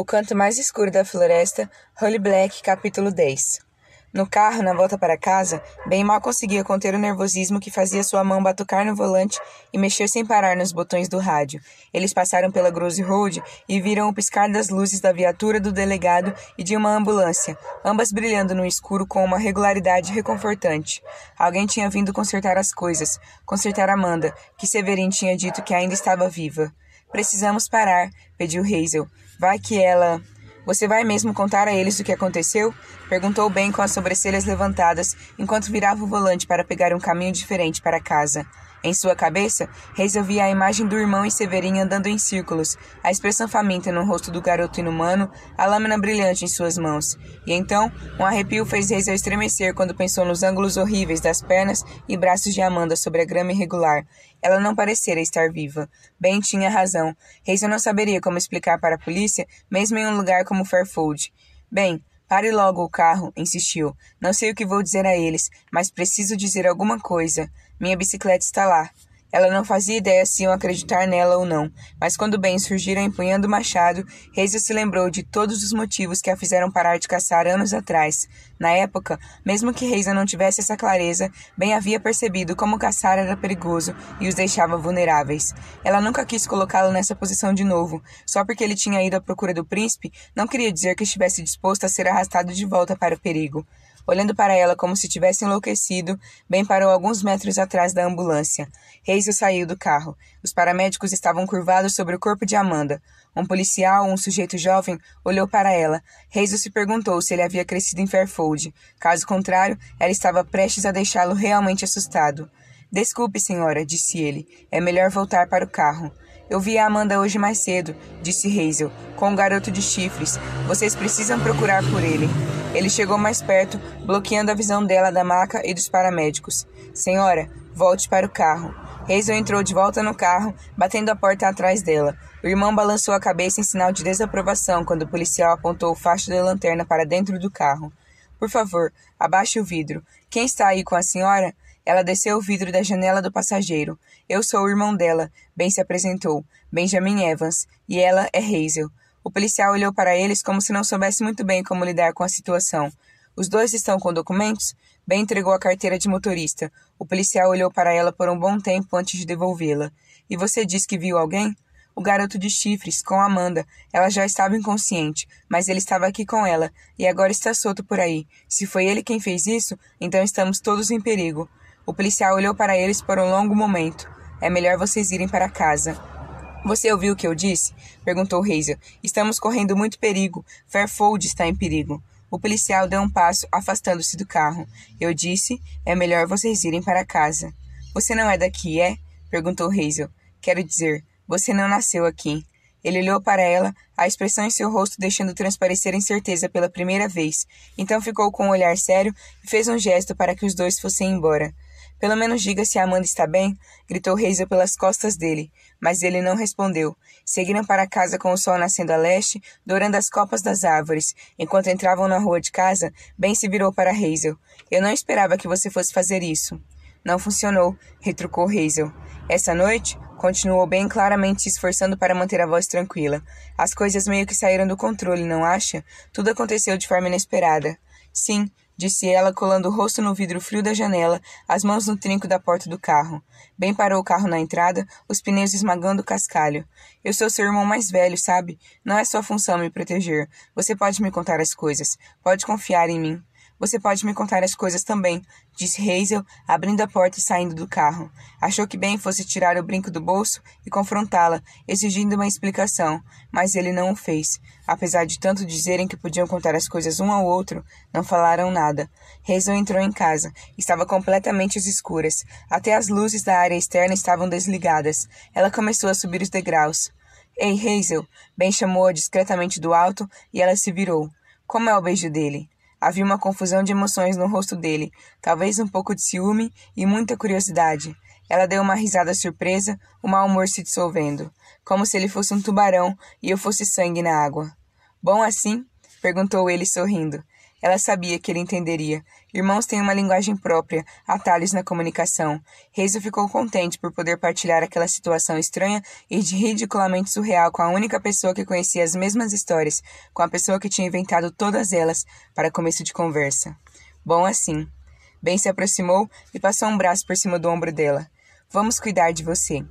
O Canto Mais Escuro da Floresta, Holy Black, capítulo 10. No carro, na volta para casa, bem mal conseguia conter o nervosismo que fazia sua mão batucar no volante e mexer sem parar nos botões do rádio. Eles passaram pela Grosse Road e viram o piscar das luzes da viatura do delegado e de uma ambulância, ambas brilhando no escuro com uma regularidade reconfortante. Alguém tinha vindo consertar as coisas, consertar Amanda, que Severin tinha dito que ainda estava viva. Precisamos parar, pediu Hazel. Vai que ela. Você vai mesmo contar a eles o que aconteceu? Perguntou Ben com as sobrancelhas levantadas, enquanto virava o volante para pegar um caminho diferente para casa. Em sua cabeça, resolvia a imagem do irmão e Severin andando em círculos, a expressão faminta no rosto do garoto inumano, a lâmina brilhante em suas mãos. E então, um arrepio fez Hazel estremecer quando pensou nos ângulos horríveis das pernas e braços de Amanda sobre a grama irregular. Ela não parecera estar viva. Ben tinha razão. Hazel não saberia como explicar para a polícia, mesmo em um lugar como Fairfield. Bem, Pare logo o carro, insistiu. Não sei o que vou dizer a eles, mas preciso dizer alguma coisa. Minha bicicleta está lá. Ela não fazia ideia se iam acreditar nela ou não, mas quando Ben surgira empunhando o machado, Reza se lembrou de todos os motivos que a fizeram parar de caçar anos atrás. Na época, mesmo que Reza não tivesse essa clareza, Ben havia percebido como caçar era perigoso e os deixava vulneráveis. Ela nunca quis colocá-lo nessa posição de novo. Só porque ele tinha ido à procura do príncipe, não queria dizer que estivesse disposto a ser arrastado de volta para o perigo olhando para ela como se tivesse enlouquecido, bem parou alguns metros atrás da ambulância. Hazel saiu do carro. Os paramédicos estavam curvados sobre o corpo de Amanda. Um policial, um sujeito jovem, olhou para ela. Hazel se perguntou se ele havia crescido em Fairfold. Caso contrário, ela estava prestes a deixá-lo realmente assustado. Desculpe, senhora, disse ele. É melhor voltar para o carro. Eu vi a Amanda hoje mais cedo, disse Hazel, com um garoto de chifres. Vocês precisam procurar por ele. Ele chegou mais perto, bloqueando a visão dela da maca e dos paramédicos. Senhora, volte para o carro. Hazel entrou de volta no carro, batendo a porta atrás dela. O irmão balançou a cabeça em sinal de desaprovação quando o policial apontou o facho da lanterna para dentro do carro. Por favor, abaixe o vidro. Quem está aí com a senhora? Ela desceu o vidro da janela do passageiro. Eu sou o irmão dela. Ben se apresentou. Benjamin Evans. E ela é Hazel. O policial olhou para eles como se não soubesse muito bem como lidar com a situação. Os dois estão com documentos? Ben entregou a carteira de motorista. O policial olhou para ela por um bom tempo antes de devolvê-la. E você diz que viu alguém? O garoto de chifres, com Amanda. Ela já estava inconsciente, mas ele estava aqui com ela, e agora está solto por aí. Se foi ele quem fez isso, então estamos todos em perigo. O policial olhou para eles por um longo momento. É melhor vocês irem para casa. Você ouviu o que eu disse? perguntou Hazel. Estamos correndo muito perigo. Fairfold está em perigo. O policial deu um passo, afastando-se do carro. Eu disse: é melhor vocês irem para casa. Você não é daqui, é? perguntou Hazel. Quero dizer, você não nasceu aqui. Ele olhou para ela, a expressão em seu rosto deixando transparecer incerteza pela primeira vez. Então ficou com um olhar sério e fez um gesto para que os dois fossem embora. Pelo menos diga se Amanda está bem, gritou Hazel pelas costas dele, mas ele não respondeu. Seguiram para casa com o sol nascendo a leste, dourando as copas das árvores. Enquanto entravam na rua de casa, Ben se virou para Hazel. Eu não esperava que você fosse fazer isso. Não funcionou, retrucou Hazel. Essa noite, continuou Ben claramente se esforçando para manter a voz tranquila. As coisas meio que saíram do controle, não acha? Tudo aconteceu de forma inesperada. Sim, disse ela, colando o rosto no vidro frio da janela, as mãos no trinco da porta do carro. Bem parou o carro na entrada, os pneus esmagando o cascalho. Eu sou seu irmão mais velho, sabe? Não é sua função me proteger. Você pode me contar as coisas. Pode confiar em mim. Você pode me contar as coisas também, disse Hazel, abrindo a porta e saindo do carro. Achou que bem fosse tirar o brinco do bolso e confrontá-la, exigindo uma explicação, mas ele não o fez. Apesar de tanto dizerem que podiam contar as coisas um ao outro, não falaram nada. Hazel entrou em casa. Estava completamente às escuras. Até as luzes da área externa estavam desligadas. Ela começou a subir os degraus. Ei, Hazel! Ben chamou-a discretamente do alto e ela se virou. Como é o beijo dele? Havia uma confusão de emoções no rosto dele, talvez um pouco de ciúme e muita curiosidade. Ela deu uma risada surpresa, o mau humor se dissolvendo, como se ele fosse um tubarão e eu fosse sangue na água. Bom assim? perguntou ele sorrindo. Ela sabia que ele entenderia. Irmãos têm uma linguagem própria, atalhos na comunicação. Reiso ficou contente por poder partilhar aquela situação estranha e de ridiculamente surreal com a única pessoa que conhecia as mesmas histórias, com a pessoa que tinha inventado todas elas para começo de conversa. Bom assim. Ben se aproximou e passou um braço por cima do ombro dela. Vamos cuidar de você.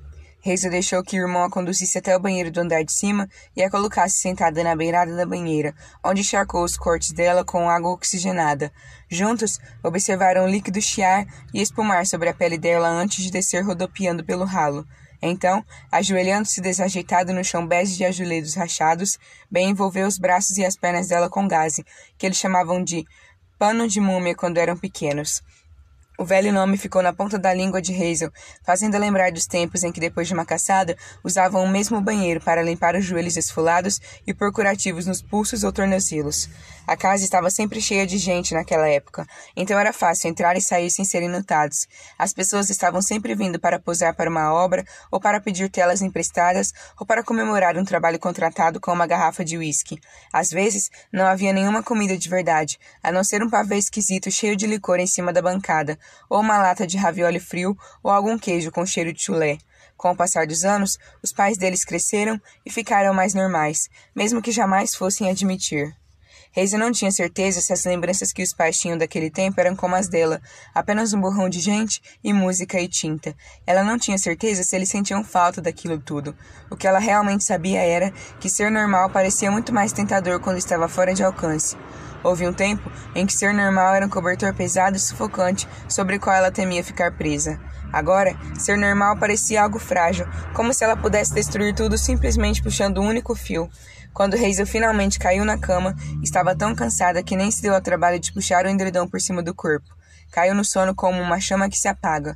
Reza deixou que o irmão a conduzisse até o banheiro do andar de cima e a colocasse sentada na beirada da banheira, onde encharcou os cortes dela com água oxigenada. Juntos, observaram o líquido chiar e espumar sobre a pele dela antes de descer rodopiando pelo ralo. Então, ajoelhando-se desajeitado no chão bege de ajoelhos rachados, Ben envolveu os braços e as pernas dela com gaze, que eles chamavam de pano de múmia quando eram pequenos. O velho nome ficou na ponta da língua de Hazel, fazendo lembrar dos tempos em que, depois de uma caçada, usavam o mesmo banheiro para limpar os joelhos esfolados e por curativos nos pulsos ou tornozelos. A casa estava sempre cheia de gente naquela época, então era fácil entrar e sair sem serem notados. As pessoas estavam sempre vindo para posar para uma obra, ou para pedir telas emprestadas, ou para comemorar um trabalho contratado com uma garrafa de uísque. Às vezes, não havia nenhuma comida de verdade, a não ser um pavê esquisito cheio de licor em cima da bancada ou uma lata de ravioli frio ou algum queijo com cheiro de chulé. Com o passar dos anos, os pais deles cresceram e ficaram mais normais, mesmo que jamais fossem admitir. Reza não tinha certeza se as lembranças que os pais tinham daquele tempo eram como as dela, apenas um borrão de gente e música e tinta. Ela não tinha certeza se eles sentiam falta daquilo tudo. O que ela realmente sabia era que ser normal parecia muito mais tentador quando estava fora de alcance. Houve um tempo em que ser normal era um cobertor pesado e sufocante sobre o qual ela temia ficar presa. Agora, ser normal parecia algo frágil, como se ela pudesse destruir tudo simplesmente puxando um único fio. Quando Hazel finalmente caiu na cama, estava tão cansada que nem se deu ao trabalho de puxar o endredão por cima do corpo. Caiu no sono como uma chama que se apaga.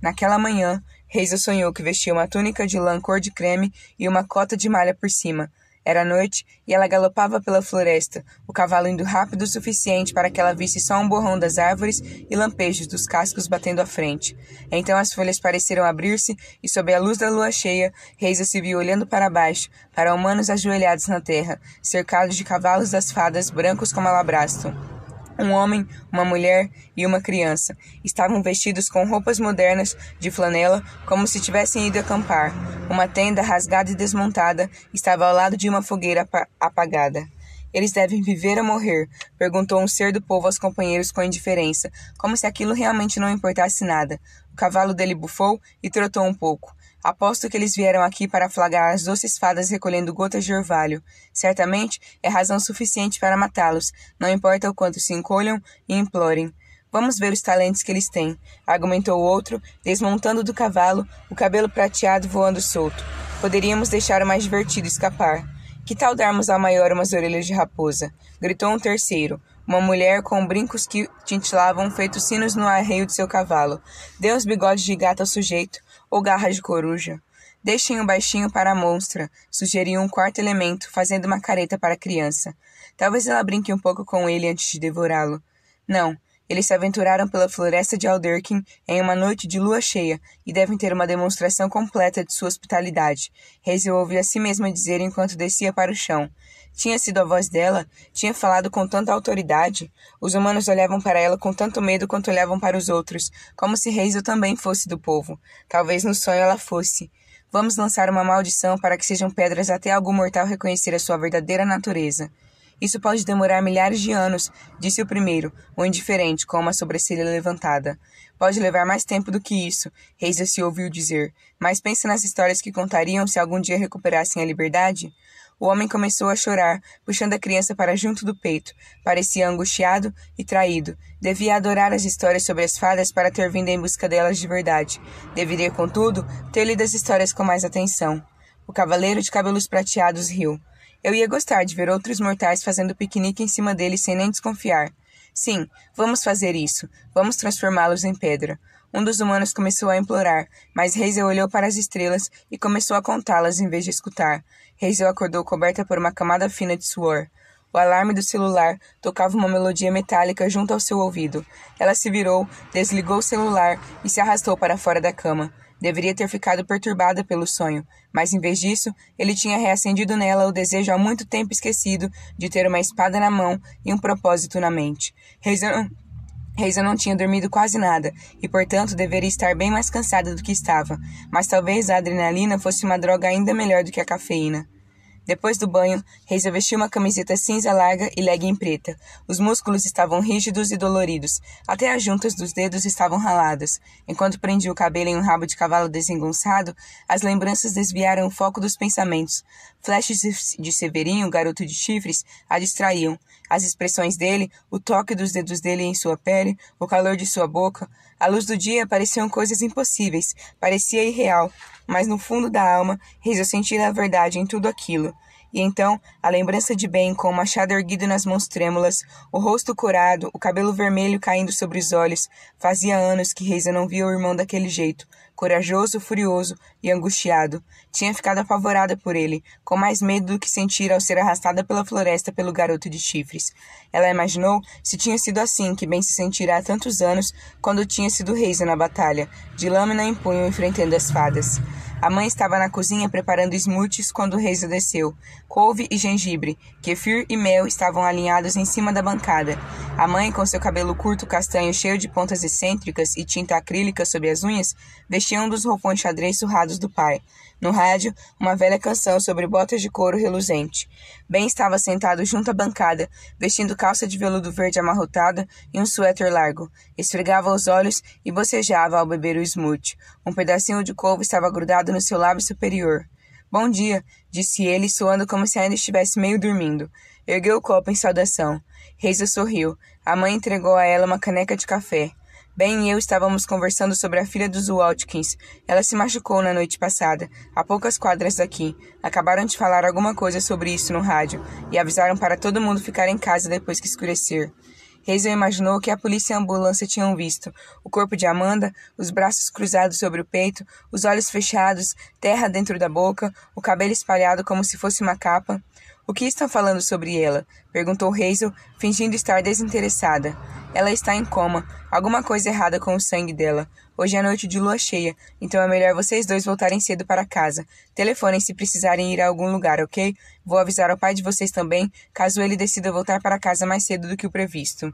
Naquela manhã, Hazel sonhou que vestia uma túnica de lã cor de creme e uma cota de malha por cima, era noite e ela galopava pela floresta, o cavalo indo rápido o suficiente para que ela visse só um borrão das árvores e lampejos dos cascos batendo à frente. Então as folhas pareceram abrir-se e, sob a luz da lua cheia, Reisa se viu olhando para baixo, para humanos ajoelhados na terra, cercados de cavalos das fadas brancos como alabastro. Um homem, uma mulher e uma criança estavam vestidos com roupas modernas de flanela, como se tivessem ido acampar. Uma tenda rasgada e desmontada estava ao lado de uma fogueira apagada. Eles devem viver ou morrer? perguntou um ser do povo aos companheiros com indiferença, como se aquilo realmente não importasse nada. O cavalo dele bufou e trotou um pouco. Aposto que eles vieram aqui para flagrar as doces fadas recolhendo gotas de orvalho. Certamente é razão suficiente para matá-los, não importa o quanto se encolham e implorem. Vamos ver os talentos que eles têm, argumentou o outro, desmontando do cavalo, o cabelo prateado voando solto. Poderíamos deixar o mais divertido escapar. Que tal darmos ao maior umas orelhas de raposa? gritou um terceiro, uma mulher com brincos que tintilavam feitos sinos no arreio de seu cavalo. Deu uns bigodes de gato ao sujeito, ou garra de coruja. Deixem o baixinho para a monstra, sugeriu um quarto elemento, fazendo uma careta para a criança. Talvez ela brinque um pouco com ele antes de devorá-lo. Não, eles se aventuraram pela floresta de Alderkin em uma noite de lua cheia e devem ter uma demonstração completa de sua hospitalidade. Hazel ouviu a si mesma dizer enquanto descia para o chão. Tinha sido a voz dela? Tinha falado com tanta autoridade? Os humanos olhavam para ela com tanto medo quanto olhavam para os outros, como se Hazel também fosse do povo. Talvez no sonho ela fosse. Vamos lançar uma maldição para que sejam pedras até algum mortal reconhecer a sua verdadeira natureza. Isso pode demorar milhares de anos, disse o primeiro, o indiferente, com uma sobrancelha levantada. Pode levar mais tempo do que isso, Reisa se ouviu dizer. Mas pense nas histórias que contariam se algum dia recuperassem a liberdade? O homem começou a chorar, puxando a criança para junto do peito. Parecia angustiado e traído. Devia adorar as histórias sobre as fadas para ter vindo em busca delas de verdade. Deveria, contudo, ter lido as histórias com mais atenção. O cavaleiro de cabelos prateados riu. Eu ia gostar de ver outros mortais fazendo piquenique em cima dele sem nem desconfiar. Sim, vamos fazer isso. Vamos transformá-los em pedra. Um dos humanos começou a implorar, mas Hazel olhou para as estrelas e começou a contá-las em vez de escutar. Hazel acordou coberta por uma camada fina de suor. O alarme do celular tocava uma melodia metálica junto ao seu ouvido. Ela se virou, desligou o celular e se arrastou para fora da cama. Deveria ter ficado perturbada pelo sonho, mas em vez disso, ele tinha reacendido nela o desejo há muito tempo esquecido de ter uma espada na mão e um propósito na mente. Hazel Reza eu não tinha dormido quase nada e, portanto, deveria estar bem mais cansada do que estava, mas talvez a adrenalina fosse uma droga ainda melhor do que a cafeína. Depois do banho, Reza vestiu uma camiseta cinza larga e legging preta. Os músculos estavam rígidos e doloridos. Até as juntas dos dedos estavam raladas. Enquanto prendia o cabelo em um rabo de cavalo desengonçado, as lembranças desviaram o foco dos pensamentos. Flashes de Severinho, garoto de chifres, a distraíam. As expressões dele, o toque dos dedos dele em sua pele, o calor de sua boca, à luz do dia pareciam coisas impossíveis, parecia irreal, mas no fundo da alma reis sentia a verdade em tudo aquilo. E então, a lembrança de Ben com o machado erguido nas mãos trêmulas, o rosto curado, o cabelo vermelho caindo sobre os olhos, fazia anos que Reisa não via o irmão daquele jeito, corajoso, furioso e angustiado. Tinha ficado apavorada por ele, com mais medo do que sentira ao ser arrastada pela floresta pelo garoto de chifres. Ela imaginou se tinha sido assim que Ben se sentirá há tantos anos quando tinha sido Reisa na batalha, de lâmina em punho enfrentando as fadas. A mãe estava na cozinha preparando smoothies quando o rei desceu. Couve e gengibre, kefir e mel estavam alinhados em cima da bancada. A mãe, com seu cabelo curto castanho cheio de pontas excêntricas e tinta acrílica sobre as unhas, vestia um dos roupões xadrez surrados do pai. No rádio, uma velha canção sobre botas de couro reluzente. Ben estava sentado junto à bancada, vestindo calça de veludo verde amarrotada e um suéter largo. Esfregava os olhos e bocejava ao beber o smoothie. Um pedacinho de couve estava grudado no seu lábio superior. Bom dia, disse ele, soando como se ainda estivesse meio dormindo. Ergueu o copo em saudação. Reza sorriu. A mãe entregou a ela uma caneca de café. Ben e eu estávamos conversando sobre a filha dos Watkins. Ela se machucou na noite passada, a poucas quadras daqui. Acabaram de falar alguma coisa sobre isso no rádio e avisaram para todo mundo ficar em casa depois que escurecer. Hazel imaginou que a polícia e a ambulância tinham visto o corpo de Amanda, os braços cruzados sobre o peito, os olhos fechados, terra dentro da boca, o cabelo espalhado como se fosse uma capa. O que estão falando sobre ela? perguntou Hazel, fingindo estar desinteressada. Ela está em coma. Alguma coisa errada com o sangue dela. Hoje é noite de lua cheia, então é melhor vocês dois voltarem cedo para casa. Telefonem se precisarem ir a algum lugar, ok? Vou avisar o pai de vocês também, caso ele decida voltar para casa mais cedo do que o previsto.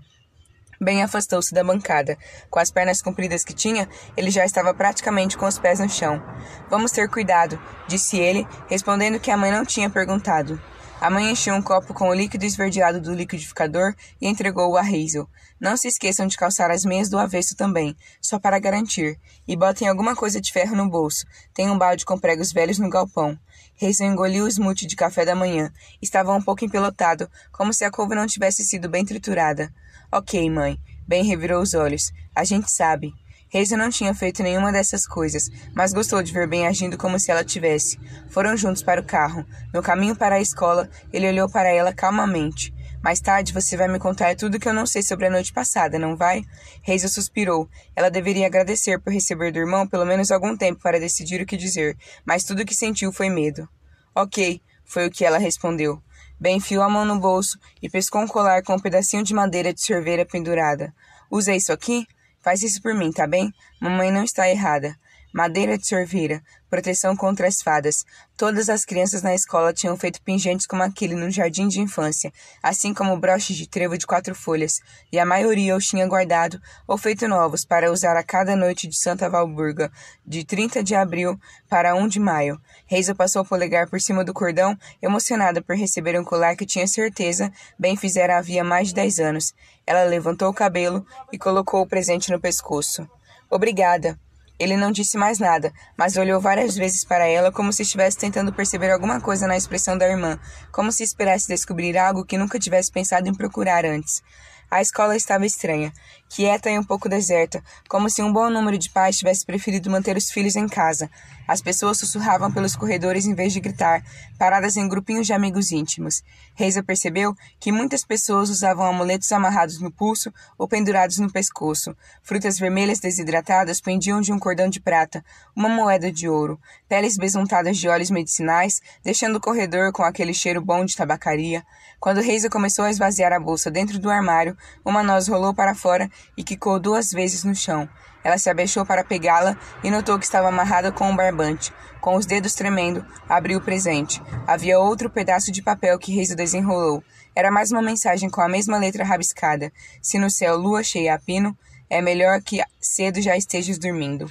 Ben afastou-se da bancada. Com as pernas compridas que tinha, ele já estava praticamente com os pés no chão. Vamos ter cuidado, disse ele, respondendo que a mãe não tinha perguntado. A mãe encheu um copo com o líquido esverdeado do liquidificador e entregou-o a Hazel. Não se esqueçam de calçar as meias do avesso também, só para garantir. E botem alguma coisa de ferro no bolso. Tem um balde com pregos velhos no galpão. Hazel engoliu o smoothie de café da manhã. Estava um pouco empelotado, como se a couve não tivesse sido bem triturada. Ok, mãe. Ben revirou os olhos. A gente sabe. Reza não tinha feito nenhuma dessas coisas, mas gostou de ver Ben agindo como se ela tivesse. Foram juntos para o carro. No caminho para a escola, ele olhou para ela calmamente. Mais tarde você vai me contar tudo que eu não sei sobre a noite passada, não vai? Reza suspirou. Ela deveria agradecer por receber do irmão pelo menos algum tempo para decidir o que dizer, mas tudo o que sentiu foi medo. Ok, foi o que ela respondeu. Ben enfiou a mão no bolso e pescou um colar com um pedacinho de madeira de cerveira pendurada. Usa isso aqui? Faz isso por mim, tá bem? Mamãe não está errada madeira de sorveira, proteção contra as fadas. Todas as crianças na escola tinham feito pingentes como aquele no jardim de infância, assim como broches de trevo de quatro folhas, e a maioria os tinha guardado ou feito novos para usar a cada noite de Santa Valburga, de 30 de abril para 1 de maio. Reza passou o polegar por cima do cordão, emocionada por receber um colar que tinha certeza bem fizera havia mais de 10 anos. Ela levantou o cabelo e colocou o presente no pescoço. Obrigada, ele não disse mais nada, mas olhou várias vezes para ela como se estivesse tentando perceber alguma coisa na expressão da irmã, como se esperasse descobrir algo que nunca tivesse pensado em procurar antes. A escola estava estranha quieta e um pouco deserta, como se um bom número de pais tivesse preferido manter os filhos em casa. As pessoas sussurravam pelos corredores em vez de gritar, paradas em grupinhos de amigos íntimos. Reisa percebeu que muitas pessoas usavam amuletos amarrados no pulso ou pendurados no pescoço. Frutas vermelhas desidratadas pendiam de um cordão de prata, uma moeda de ouro, peles besuntadas de óleos medicinais, deixando o corredor com aquele cheiro bom de tabacaria. Quando Reisa começou a esvaziar a bolsa dentro do armário, uma noz rolou para fora e quicou duas vezes no chão. Ela se abaixou para pegá-la e notou que estava amarrada com um barbante. Com os dedos tremendo, abriu o presente. Havia outro pedaço de papel que Reza desenrolou. Era mais uma mensagem com a mesma letra rabiscada. Se no céu lua cheia a pino, é melhor que cedo já estejas dormindo.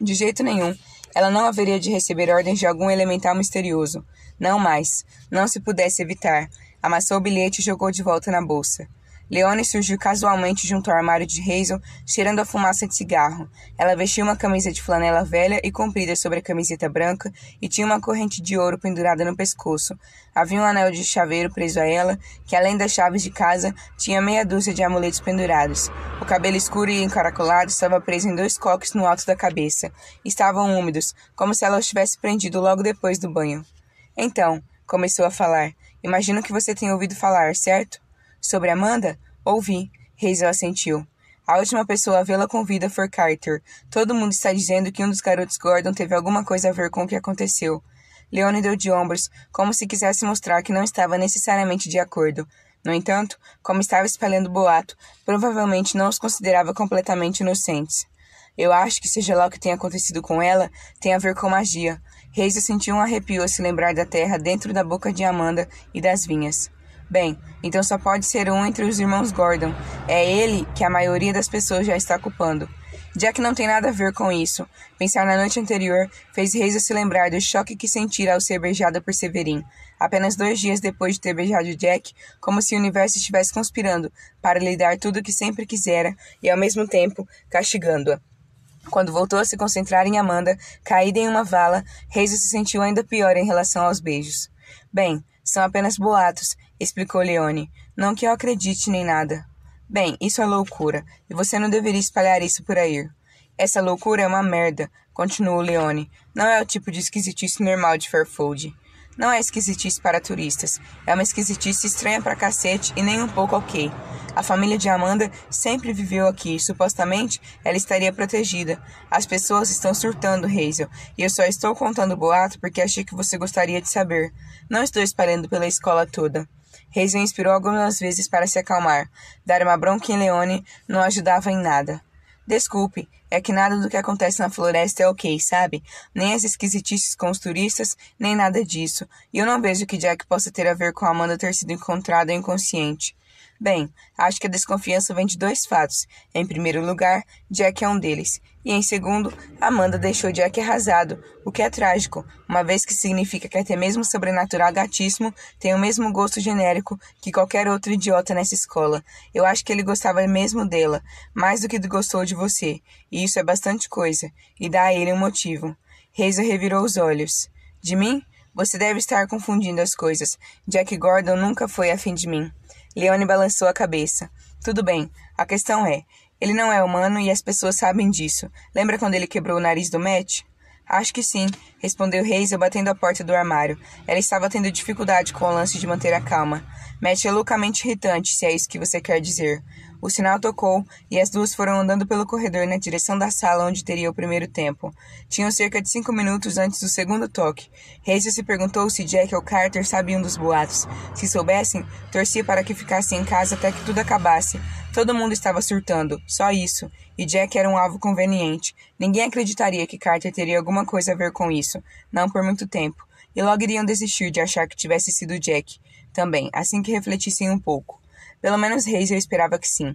De jeito nenhum, ela não haveria de receber ordens de algum elemental misterioso. Não mais. Não se pudesse evitar. Amassou o bilhete e jogou de volta na bolsa. Leone surgiu casualmente junto ao armário de Hazel, cheirando a fumaça de cigarro. Ela vestia uma camisa de flanela velha e comprida sobre a camiseta branca e tinha uma corrente de ouro pendurada no pescoço. Havia um anel de chaveiro preso a ela, que além das chaves de casa, tinha meia dúzia de amuletos pendurados. O cabelo escuro e encaracolado estava preso em dois coques no alto da cabeça. Estavam úmidos, como se ela os tivesse prendido logo depois do banho. Então, começou a falar. Imagino que você tenha ouvido falar, certo? Sobre Amanda? Ouvi. Hazel assentiu. A última pessoa a vê-la com vida foi Carter. Todo mundo está dizendo que um dos garotos Gordon teve alguma coisa a ver com o que aconteceu. Leone deu de ombros, como se quisesse mostrar que não estava necessariamente de acordo. No entanto, como estava espalhando boato, provavelmente não os considerava completamente inocentes. Eu acho que, seja lá o que tenha acontecido com ela, tem a ver com magia. Reis sentiu um arrepio ao se lembrar da terra dentro da boca de Amanda e das vinhas. Bem, então só pode ser um entre os irmãos Gordon. É ele que a maioria das pessoas já está culpando. Jack não tem nada a ver com isso. Pensar na noite anterior fez Reza se lembrar do choque que sentira ao ser beijada por Severin. Apenas dois dias depois de ter beijado Jack, como se o universo estivesse conspirando para lhe dar tudo o que sempre quisera e, ao mesmo tempo, castigando-a. Quando voltou a se concentrar em Amanda, caída em uma vala, Reza se sentiu ainda pior em relação aos beijos. Bem, são apenas boatos, explicou Leone. Não que eu acredite nem nada. Bem, isso é loucura, e você não deveria espalhar isso por aí. Essa loucura é uma merda, continuou Leone. Não é o tipo de esquisitice normal de Fairfold. Não é esquisitice para turistas. É uma esquisitice estranha para cacete e nem um pouco ok. A família de Amanda sempre viveu aqui e supostamente ela estaria protegida. As pessoas estão surtando, Hazel, e eu só estou contando o boato porque achei que você gostaria de saber. Não estou espalhando pela escola toda. Reis o inspirou algumas vezes para se acalmar. Dar uma bronca em Leone não ajudava em nada. Desculpe, é que nada do que acontece na floresta é ok, sabe? Nem as esquisitices com os turistas, nem nada disso. E eu não vejo que Jack possa ter a ver com Amanda ter sido encontrada inconsciente. Bem, acho que a desconfiança vem de dois fatos. Em primeiro lugar, Jack é um deles. E em segundo, Amanda deixou Jack arrasado, o que é trágico, uma vez que significa que até mesmo o sobrenatural gatíssimo tem o mesmo gosto genérico que qualquer outro idiota nessa escola. Eu acho que ele gostava mesmo dela, mais do que gostou de você, e isso é bastante coisa, e dá a ele um motivo. Reza revirou os olhos. De mim? Você deve estar confundindo as coisas. Jack Gordon nunca foi afim de mim. Leone balançou a cabeça. Tudo bem. A questão é, ele não é humano e as pessoas sabem disso. Lembra quando ele quebrou o nariz do Matt? Acho que sim, respondeu Hazel batendo a porta do armário. Ela estava tendo dificuldade com o lance de manter a calma. Matt é loucamente irritante, se é isso que você quer dizer. O sinal tocou e as duas foram andando pelo corredor na direção da sala onde teria o primeiro tempo. Tinham cerca de cinco minutos antes do segundo toque. Reza se perguntou se Jack ou Carter sabiam dos boatos. Se soubessem, torcia para que ficassem em casa até que tudo acabasse. Todo mundo estava surtando, só isso, e Jack era um alvo conveniente. Ninguém acreditaria que Carter teria alguma coisa a ver com isso, não por muito tempo, e logo iriam desistir de achar que tivesse sido Jack, também, assim que refletissem um pouco. Pelo menos Reis eu esperava que sim.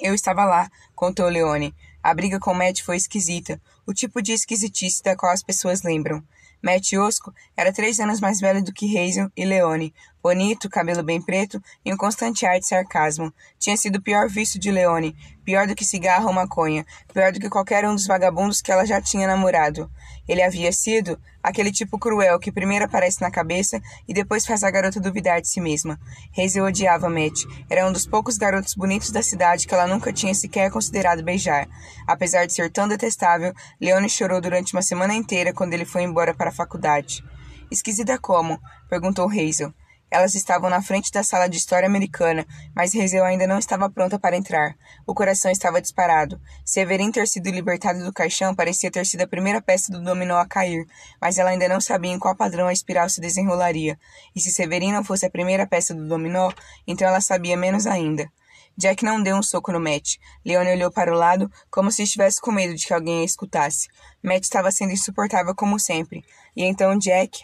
Eu estava lá, contou Leone. A briga com Matt foi esquisita, o tipo de esquisitice da qual as pessoas lembram. Matt Osco era três anos mais velho do que Hazel e Leone. Bonito, cabelo bem preto e um constante ar de sarcasmo. Tinha sido pior visto de Leone, pior do que cigarro ou maconha, pior do que qualquer um dos vagabundos que ela já tinha namorado. Ele havia sido, Aquele tipo cruel que primeiro aparece na cabeça e depois faz a garota duvidar de si mesma. Hazel odiava Matt. Era um dos poucos garotos bonitos da cidade que ela nunca tinha sequer considerado beijar. Apesar de ser tão detestável, Leone chorou durante uma semana inteira quando ele foi embora para a faculdade. Esquisita como? perguntou Hazel. Elas estavam na frente da sala de história americana, mas Rezeu ainda não estava pronta para entrar. O coração estava disparado. Severin ter sido libertado do caixão parecia ter sido a primeira peça do dominó a cair, mas ela ainda não sabia em qual padrão a espiral se desenrolaria. E se Severin não fosse a primeira peça do dominó, então ela sabia menos ainda. Jack não deu um soco no Matt. Leone olhou para o lado, como se estivesse com medo de que alguém a escutasse. Matt estava sendo insuportável como sempre. E então Jack.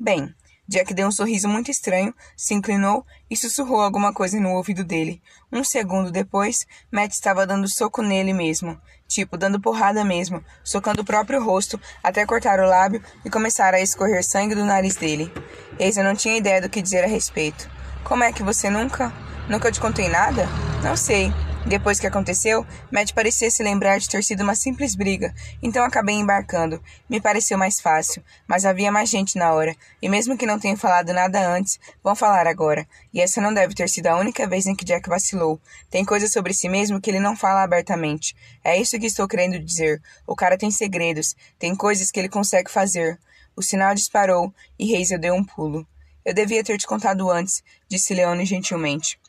Bem, Jack deu um sorriso muito estranho, se inclinou e sussurrou alguma coisa no ouvido dele. Um segundo depois, Matt estava dando soco nele mesmo. Tipo, dando porrada mesmo, socando o próprio rosto até cortar o lábio e começar a escorrer sangue do nariz dele. Eisa não tinha ideia do que dizer a respeito. Como é que você nunca. Nunca te contei nada? Não sei. Depois que aconteceu, Matt parecia se lembrar de ter sido uma simples briga, então acabei embarcando. Me pareceu mais fácil, mas havia mais gente na hora, e mesmo que não tenha falado nada antes, vão falar agora. E essa não deve ter sido a única vez em que Jack vacilou. Tem coisas sobre si mesmo que ele não fala abertamente. É isso que estou querendo dizer. O cara tem segredos, tem coisas que ele consegue fazer. O sinal disparou e Hazel deu um pulo. Eu devia ter te contado antes, disse Leone gentilmente.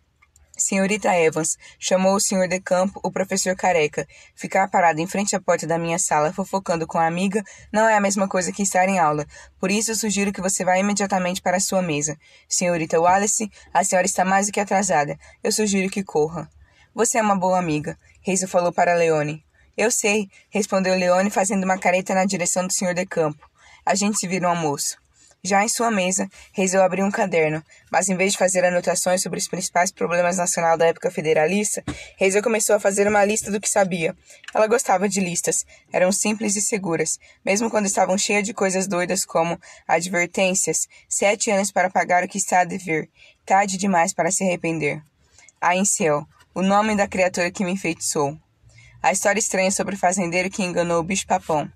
Senhorita Evans, chamou o senhor de campo, o professor careca. Ficar parado em frente à porta da minha sala fofocando com a amiga não é a mesma coisa que estar em aula. Por isso, sugiro que você vá imediatamente para a sua mesa. Senhorita Wallace, a senhora está mais do que atrasada. Eu sugiro que corra. Você é uma boa amiga, Reiso falou para Leone. Eu sei, respondeu Leone, fazendo uma careta na direção do senhor de campo. A gente se vira um almoço. Já em sua mesa, Reisel abriu um caderno, mas em vez de fazer anotações sobre os principais problemas nacional da época federalista, Reisel começou a fazer uma lista do que sabia. Ela gostava de listas, eram simples e seguras, mesmo quando estavam cheias de coisas doidas como advertências, sete anos para pagar o que está a dever, tarde demais para se arrepender. Aincel, o nome da criatura que me enfeitiçou. A história estranha sobre o fazendeiro que enganou o bicho-papão.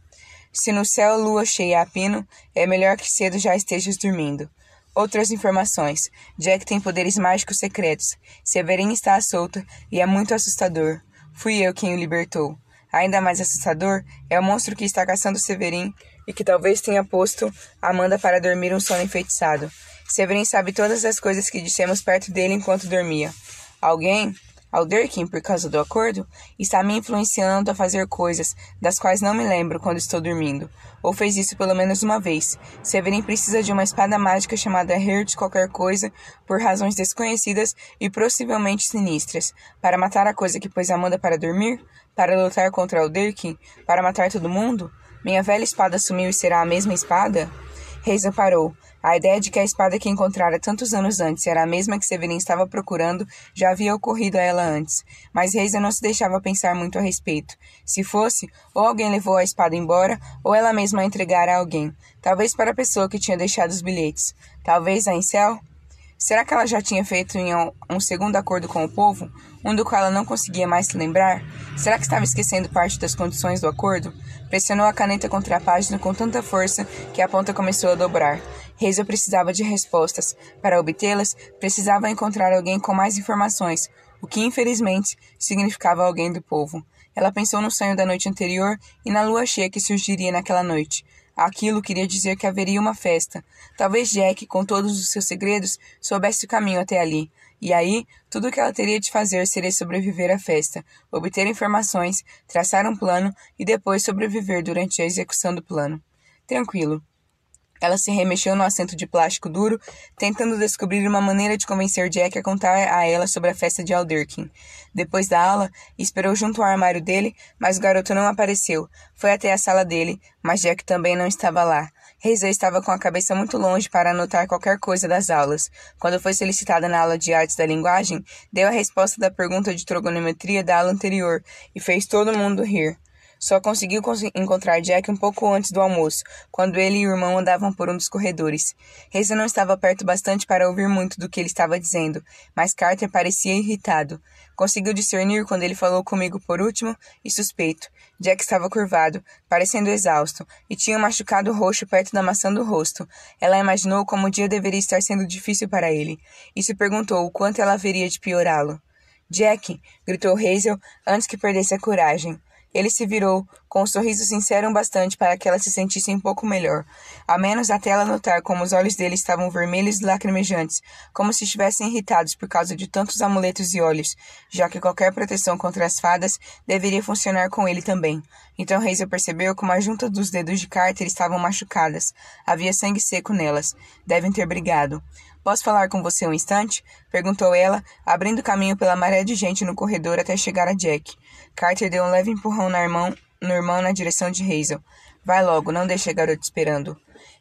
Se no céu lua cheia a pino, é melhor que cedo já estejas dormindo. Outras informações. Jack tem poderes mágicos secretos. Severin está à solta e é muito assustador. Fui eu quem o libertou. Ainda mais assustador é o monstro que está caçando Severin e que talvez tenha posto Amanda para dormir um sono enfeitiçado. Severin sabe todas as coisas que dissemos perto dele enquanto dormia. Alguém ao Durkin por causa do acordo está me influenciando a fazer coisas das quais não me lembro quando estou dormindo, ou fez isso pelo menos uma vez. Severin precisa de uma espada mágica chamada Hurt qualquer coisa, por razões desconhecidas e possivelmente sinistras, para matar a coisa que pôs Amanda para dormir, para lutar contra o Durkin, para matar todo mundo. Minha velha espada sumiu e será a mesma espada? Reza parou. A ideia de que a espada que encontrara tantos anos antes era a mesma que Severin estava procurando já havia ocorrido a ela antes, mas Reza não se deixava pensar muito a respeito. Se fosse, ou alguém levou a espada embora, ou ela mesma a entregara a alguém. Talvez para a pessoa que tinha deixado os bilhetes. Talvez a Incel? Será que ela já tinha feito um segundo acordo com o povo, um do qual ela não conseguia mais se lembrar? Será que estava esquecendo parte das condições do acordo? Pressionou a caneta contra a página com tanta força que a ponta começou a dobrar. Reza precisava de respostas. Para obtê-las, precisava encontrar alguém com mais informações, o que infelizmente significava alguém do povo. Ela pensou no sonho da noite anterior e na lua cheia que surgiria naquela noite. Aquilo queria dizer que haveria uma festa. Talvez Jack, com todos os seus segredos, soubesse o caminho até ali. E aí, tudo o que ela teria de fazer seria sobreviver à festa, obter informações, traçar um plano e depois sobreviver durante a execução do plano. Tranquilo. Ela se remexeu no assento de plástico duro, tentando descobrir uma maneira de convencer Jack a contar a ela sobre a festa de Alderkin. Depois da aula, esperou junto ao armário dele, mas o garoto não apareceu. Foi até a sala dele, mas Jack também não estava lá. Reza estava com a cabeça muito longe para anotar qualquer coisa das aulas. Quando foi solicitada na aula de artes da linguagem, deu a resposta da pergunta de trigonometria da aula anterior e fez todo mundo rir. Só conseguiu encontrar Jack um pouco antes do almoço, quando ele e o irmão andavam por um dos corredores. Reza não estava perto bastante para ouvir muito do que ele estava dizendo, mas Carter parecia irritado. Conseguiu discernir quando ele falou comigo por último e suspeito. Jack estava curvado, parecendo exausto, e tinha um machucado roxo perto da maçã do rosto. Ela imaginou como o dia deveria estar sendo difícil para ele, e se perguntou o quanto ela haveria de piorá-lo. Jack! gritou Hazel antes que perdesse a coragem. Ele se virou, com um sorriso sincero bastante para que ela se sentisse um pouco melhor, a menos até ela notar como os olhos dele estavam vermelhos e lacrimejantes, como se estivessem irritados por causa de tantos amuletos e olhos, já que qualquer proteção contra as fadas deveria funcionar com ele também. Então Reza percebeu como as juntas dos dedos de Carter estavam machucadas. Havia sangue seco nelas. Devem ter brigado. Posso falar com você um instante? perguntou ela, abrindo caminho pela maré de gente no corredor até chegar a Jack. Carter deu um leve empurrão no irmão, no irmão na direção de Hazel. Vai logo, não deixe a garota esperando.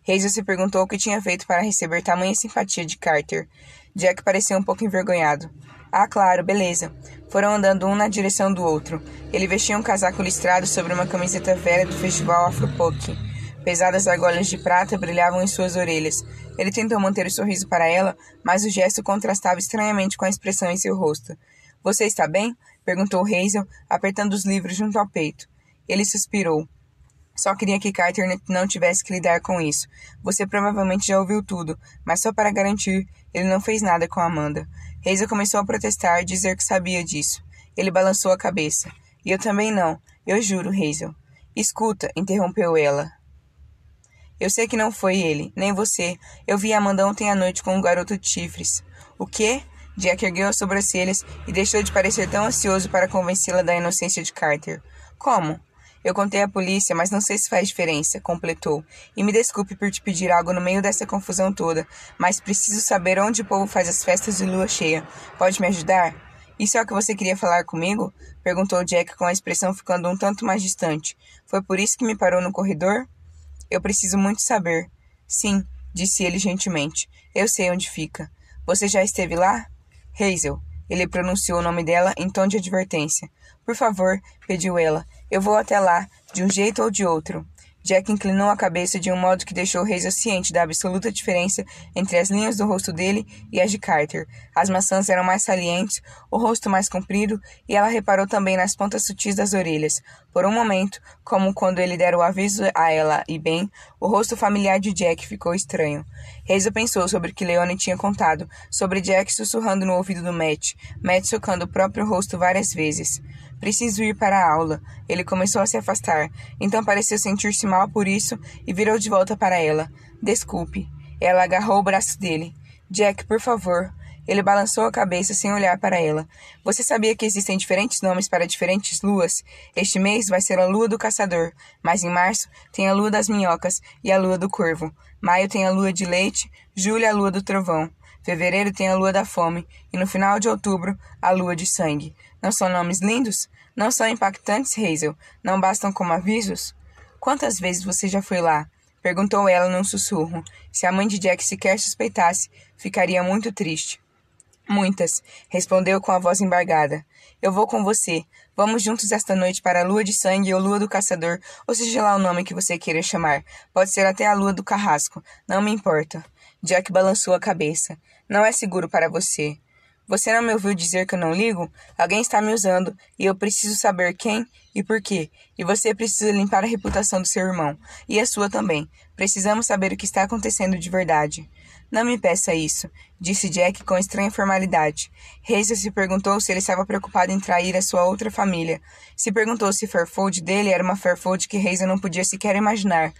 Hazel se perguntou o que tinha feito para receber tamanha simpatia de Carter. Jack pareceu um pouco envergonhado. Ah, claro, beleza. Foram andando um na direção do outro. Ele vestia um casaco listrado sobre uma camiseta velha do festival Punk. Pesadas argolas de prata brilhavam em suas orelhas. Ele tentou manter o sorriso para ela, mas o gesto contrastava estranhamente com a expressão em seu rosto. Você está bem? perguntou Hazel, apertando os livros junto ao peito. Ele suspirou. Só queria que Carter não tivesse que lidar com isso. Você provavelmente já ouviu tudo, mas só para garantir, ele não fez nada com Amanda. Hazel começou a protestar e dizer que sabia disso. Ele balançou a cabeça. E eu também não. Eu juro, Hazel. Escuta, interrompeu ela. Eu sei que não foi ele, nem você. Eu vi Amanda ontem à noite com um garoto de chifres. O quê? Jack ergueu as sobrancelhas e deixou de parecer tão ansioso para convencê-la da inocência de Carter. Como? Eu contei à polícia, mas não sei se faz diferença, completou. E me desculpe por te pedir algo no meio dessa confusão toda, mas preciso saber onde o povo faz as festas de lua cheia. Pode me ajudar? Isso é o que você queria falar comigo? perguntou Jack com a expressão ficando um tanto mais distante. Foi por isso que me parou no corredor? Eu preciso muito saber. Sim, disse ele gentilmente. Eu sei onde fica. Você já esteve lá? Hazel. Ele pronunciou o nome dela em tom de advertência. Por favor, pediu ela. Eu vou até lá, de um jeito ou de outro. Jack inclinou a cabeça de um modo que deixou Reza ciente da absoluta diferença entre as linhas do rosto dele e as de Carter. As maçãs eram mais salientes, o rosto mais comprido, e ela reparou também nas pontas sutis das orelhas. Por um momento, como quando ele dera o aviso a ela e bem, o rosto familiar de Jack ficou estranho. Reza pensou sobre o que Leone tinha contado, sobre Jack sussurrando no ouvido do Matt, Matt socando o próprio rosto várias vezes. Preciso ir para a aula. Ele começou a se afastar. Então pareceu sentir-se mal por isso e virou de volta para ela. Desculpe. Ela agarrou o braço dele. Jack, por favor. Ele balançou a cabeça sem olhar para ela. Você sabia que existem diferentes nomes para diferentes luas? Este mês vai ser a lua do caçador, mas em março tem a lua das minhocas e a lua do corvo. Maio tem a lua de leite, julho a lua do trovão. Fevereiro tem a lua da fome e no final de outubro a lua de sangue. Não são nomes lindos? Não são impactantes, Hazel? Não bastam como avisos? Quantas vezes você já foi lá? Perguntou ela num sussurro. Se a mãe de Jack sequer suspeitasse, ficaria muito triste. Muitas, respondeu com a voz embargada. Eu vou com você. Vamos juntos esta noite para a lua de sangue ou lua do caçador, ou seja lá o nome que você queira chamar. Pode ser até a lua do carrasco, não me importa. Jack balançou a cabeça. Não é seguro para você. Você não me ouviu dizer que eu não ligo? Alguém está me usando e eu preciso saber quem e por quê. E você precisa limpar a reputação do seu irmão e a sua também. Precisamos saber o que está acontecendo de verdade. Não me peça isso, disse Jack com estranha formalidade. Reza se perguntou se ele estava preocupado em trair a sua outra família. Se perguntou se Fairfold dele era uma Fairfold que Reza não podia sequer imaginar.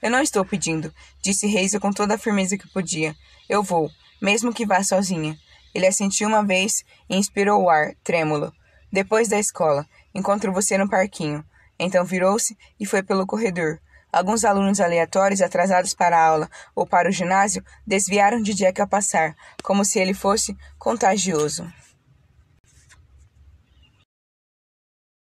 Eu não estou pedindo, disse Reza com toda a firmeza que podia. Eu vou, mesmo que vá sozinha. Ele assentiu uma vez e inspirou o ar, trêmulo. Depois da escola, encontro você no parquinho. Então virou-se e foi pelo corredor. Alguns alunos aleatórios atrasados para a aula ou para o ginásio desviaram de Jack ao passar, como se ele fosse contagioso.